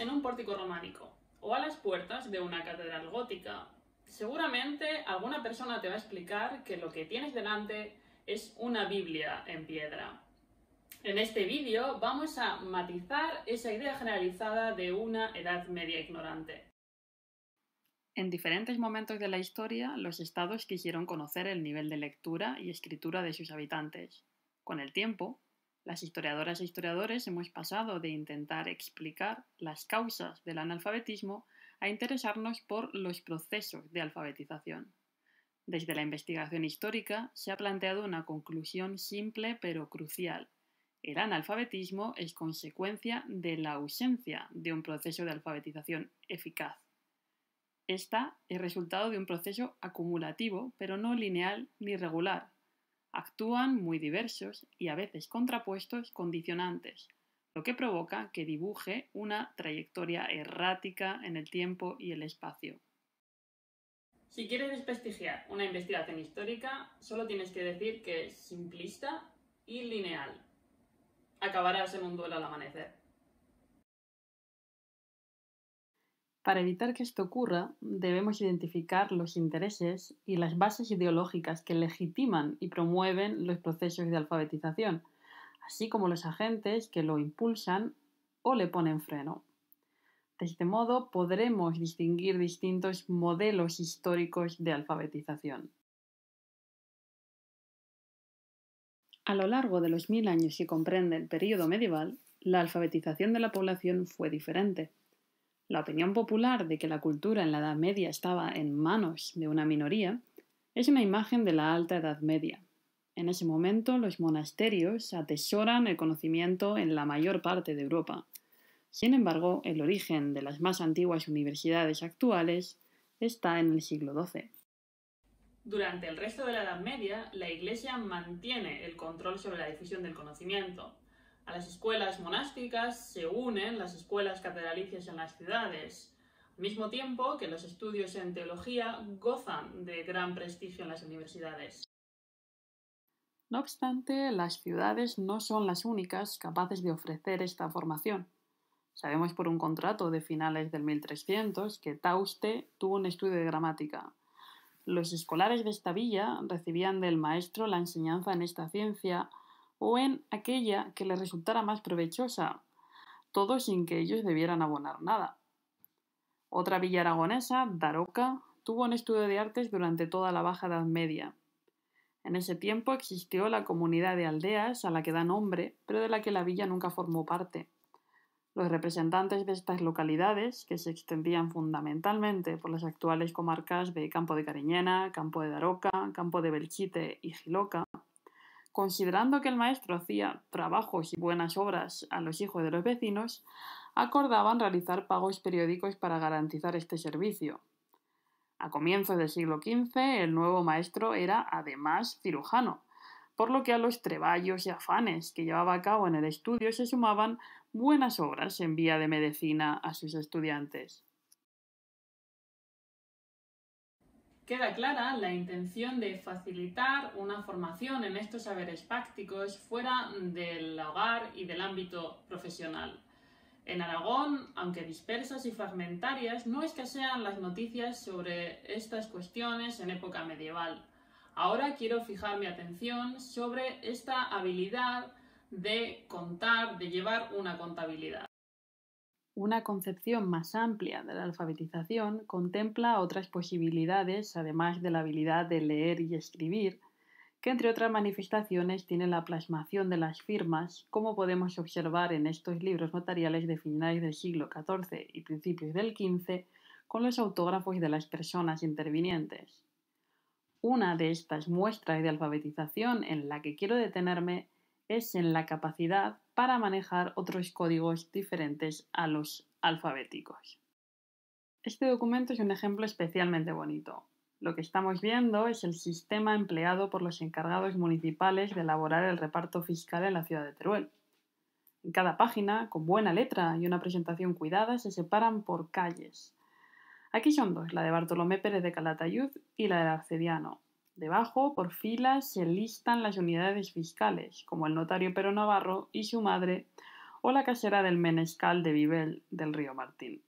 en un pórtico románico o a las puertas de una catedral gótica. Seguramente alguna persona te va a explicar que lo que tienes delante es una Biblia en piedra. En este vídeo vamos a matizar esa idea generalizada de una Edad Media ignorante. En diferentes momentos de la historia, los estados quisieron conocer el nivel de lectura y escritura de sus habitantes. Con el tiempo, las historiadoras e historiadores hemos pasado de intentar explicar las causas del analfabetismo a interesarnos por los procesos de alfabetización. Desde la investigación histórica se ha planteado una conclusión simple pero crucial. El analfabetismo es consecuencia de la ausencia de un proceso de alfabetización eficaz. Esta es resultado de un proceso acumulativo, pero no lineal ni regular, actúan muy diversos y a veces contrapuestos condicionantes, lo que provoca que dibuje una trayectoria errática en el tiempo y el espacio. Si quieres desprestigiar una investigación histórica, solo tienes que decir que es simplista y lineal. Acabará en un duelo al amanecer. Para evitar que esto ocurra, debemos identificar los intereses y las bases ideológicas que legitiman y promueven los procesos de alfabetización, así como los agentes que lo impulsan o le ponen freno. De este modo, podremos distinguir distintos modelos históricos de alfabetización. A lo largo de los mil años que comprende el período medieval, la alfabetización de la población fue diferente la opinión popular de que la cultura en la Edad Media estaba en manos de una minoría es una imagen de la Alta Edad Media. En ese momento los monasterios atesoran el conocimiento en la mayor parte de Europa. Sin embargo, el origen de las más antiguas universidades actuales está en el siglo XII. Durante el resto de la Edad Media, la Iglesia mantiene el control sobre la difusión del conocimiento, a las escuelas monásticas se unen las escuelas catedralicias en las ciudades, al mismo tiempo que los estudios en teología gozan de gran prestigio en las universidades. No obstante, las ciudades no son las únicas capaces de ofrecer esta formación. Sabemos por un contrato de finales del 1300 que Tauste tuvo un estudio de gramática. Los escolares de esta villa recibían del maestro la enseñanza en esta ciencia o en aquella que les resultara más provechosa, todo sin que ellos debieran abonar nada. Otra villa aragonesa, Daroca, tuvo un estudio de artes durante toda la Baja Edad Media. En ese tiempo existió la comunidad de aldeas a la que da nombre, pero de la que la villa nunca formó parte. Los representantes de estas localidades, que se extendían fundamentalmente por las actuales comarcas de Campo de Cariñena, Campo de Daroca, Campo de Belchite y Giloca, Considerando que el maestro hacía trabajos y buenas obras a los hijos de los vecinos, acordaban realizar pagos periódicos para garantizar este servicio. A comienzos del siglo XV, el nuevo maestro era además cirujano, por lo que a los treballos y afanes que llevaba a cabo en el estudio se sumaban buenas obras en vía de medicina a sus estudiantes. queda clara la intención de facilitar una formación en estos saberes prácticos fuera del hogar y del ámbito profesional. En Aragón, aunque dispersas y fragmentarias, no escasean las noticias sobre estas cuestiones en época medieval. Ahora quiero fijar mi atención sobre esta habilidad de contar, de llevar una contabilidad. Una concepción más amplia de la alfabetización contempla otras posibilidades, además de la habilidad de leer y escribir, que entre otras manifestaciones tiene la plasmación de las firmas, como podemos observar en estos libros notariales de finales del siglo XIV y principios del XV, con los autógrafos de las personas intervinientes. Una de estas muestras de alfabetización en la que quiero detenerme es en la capacidad para manejar otros códigos diferentes a los alfabéticos. Este documento es un ejemplo especialmente bonito. Lo que estamos viendo es el sistema empleado por los encargados municipales de elaborar el reparto fiscal en la ciudad de Teruel. En cada página, con buena letra y una presentación cuidada, se separan por calles. Aquí son dos, la de Bartolomé Pérez de Calatayud y la de Arcediano, Debajo, por filas, se listan las unidades fiscales, como el notario Pero Navarro y su madre, o la casera del Menescal de Vivel del Río Martín.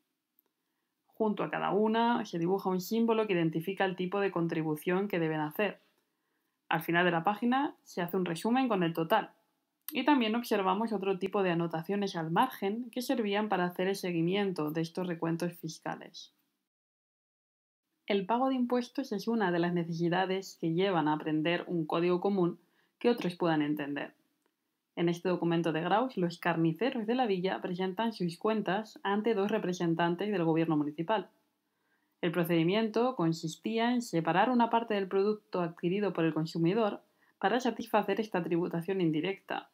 Junto a cada una se dibuja un símbolo que identifica el tipo de contribución que deben hacer. Al final de la página se hace un resumen con el total. Y también observamos otro tipo de anotaciones al margen que servían para hacer el seguimiento de estos recuentos fiscales el pago de impuestos es una de las necesidades que llevan a aprender un código común que otros puedan entender. En este documento de Graus, los carniceros de la villa presentan sus cuentas ante dos representantes del gobierno municipal. El procedimiento consistía en separar una parte del producto adquirido por el consumidor para satisfacer esta tributación indirecta.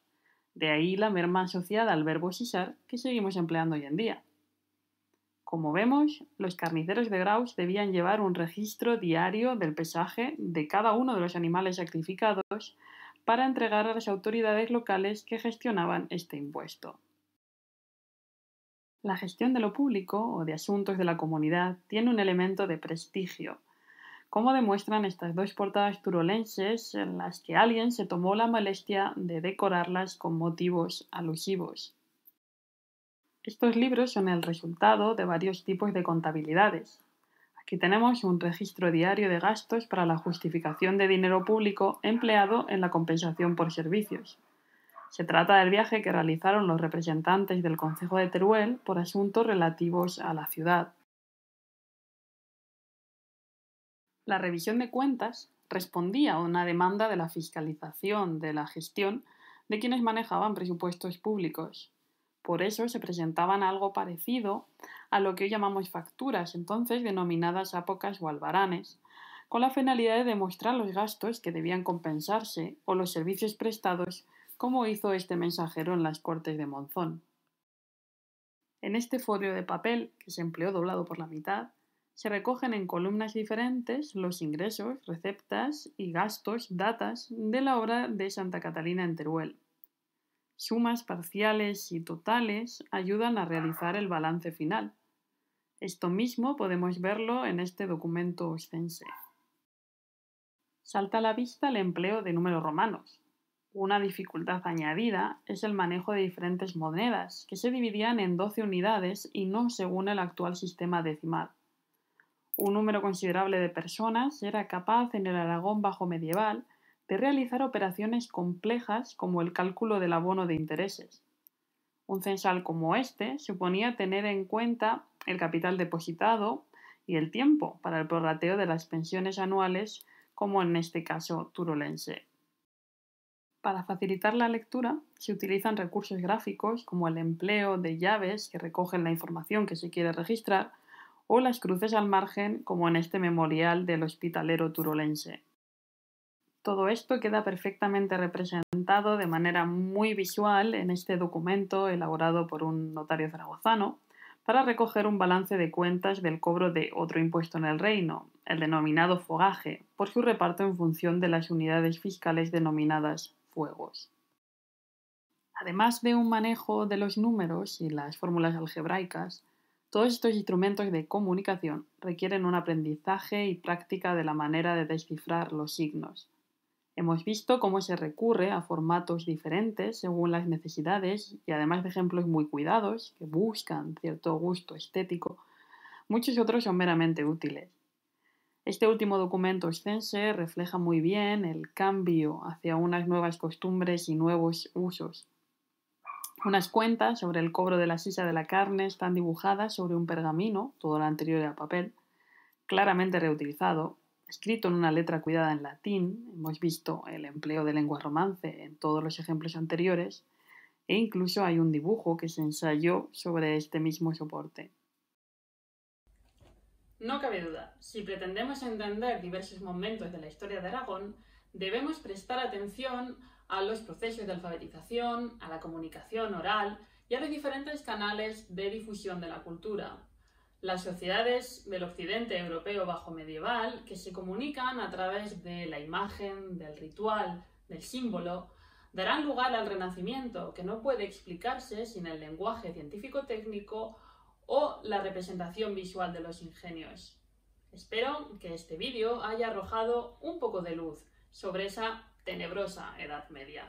De ahí la merma asociada al verbo sisar que seguimos empleando hoy en día. Como vemos, los carniceros de Graus debían llevar un registro diario del pesaje de cada uno de los animales sacrificados para entregar a las autoridades locales que gestionaban este impuesto. La gestión de lo público o de asuntos de la comunidad tiene un elemento de prestigio, como demuestran estas dos portadas turolenses en las que alguien se tomó la molestia de decorarlas con motivos alusivos. Estos libros son el resultado de varios tipos de contabilidades. Aquí tenemos un registro diario de gastos para la justificación de dinero público empleado en la compensación por servicios. Se trata del viaje que realizaron los representantes del Consejo de Teruel por asuntos relativos a la ciudad. La revisión de cuentas respondía a una demanda de la fiscalización de la gestión de quienes manejaban presupuestos públicos. Por eso se presentaban algo parecido a lo que hoy llamamos facturas, entonces denominadas apocas o albaranes, con la finalidad de demostrar los gastos que debían compensarse o los servicios prestados, como hizo este mensajero en las cortes de Monzón. En este folio de papel, que se empleó doblado por la mitad, se recogen en columnas diferentes los ingresos, receptas y gastos, datas de la obra de Santa Catalina en Teruel sumas parciales y totales ayudan a realizar el balance final. Esto mismo podemos verlo en este documento ostense. Salta a la vista el empleo de números romanos. Una dificultad añadida es el manejo de diferentes monedas, que se dividían en 12 unidades y no según el actual sistema decimal. Un número considerable de personas era capaz en el Aragón bajo medieval de realizar operaciones complejas como el cálculo del abono de intereses. Un censal como este suponía tener en cuenta el capital depositado y el tiempo para el prorrateo de las pensiones anuales, como en este caso turolense. Para facilitar la lectura, se utilizan recursos gráficos como el empleo de llaves que recogen la información que se quiere registrar o las cruces al margen como en este memorial del hospitalero turolense. Todo esto queda perfectamente representado de manera muy visual en este documento elaborado por un notario zaragozano para recoger un balance de cuentas del cobro de otro impuesto en el reino, el denominado fogaje, por su reparto en función de las unidades fiscales denominadas fuegos. Además de un manejo de los números y las fórmulas algebraicas, todos estos instrumentos de comunicación requieren un aprendizaje y práctica de la manera de descifrar los signos, Hemos visto cómo se recurre a formatos diferentes según las necesidades y además de ejemplos muy cuidados que buscan cierto gusto estético, muchos otros son meramente útiles. Este último documento extense refleja muy bien el cambio hacia unas nuevas costumbres y nuevos usos. Unas cuentas sobre el cobro de la sisa de la carne están dibujadas sobre un pergamino, todo lo anterior al papel, claramente reutilizado, escrito en una letra cuidada en latín, hemos visto el empleo de lengua romance en todos los ejemplos anteriores, e incluso hay un dibujo que se ensayó sobre este mismo soporte. No cabe duda, si pretendemos entender diversos momentos de la historia de Aragón, debemos prestar atención a los procesos de alfabetización, a la comunicación oral y a los diferentes canales de difusión de la cultura las sociedades del occidente europeo bajo medieval que se comunican a través de la imagen, del ritual, del símbolo, darán lugar al renacimiento, que no puede explicarse sin el lenguaje científico-técnico o la representación visual de los ingenios. Espero que este vídeo haya arrojado un poco de luz sobre esa tenebrosa Edad Media.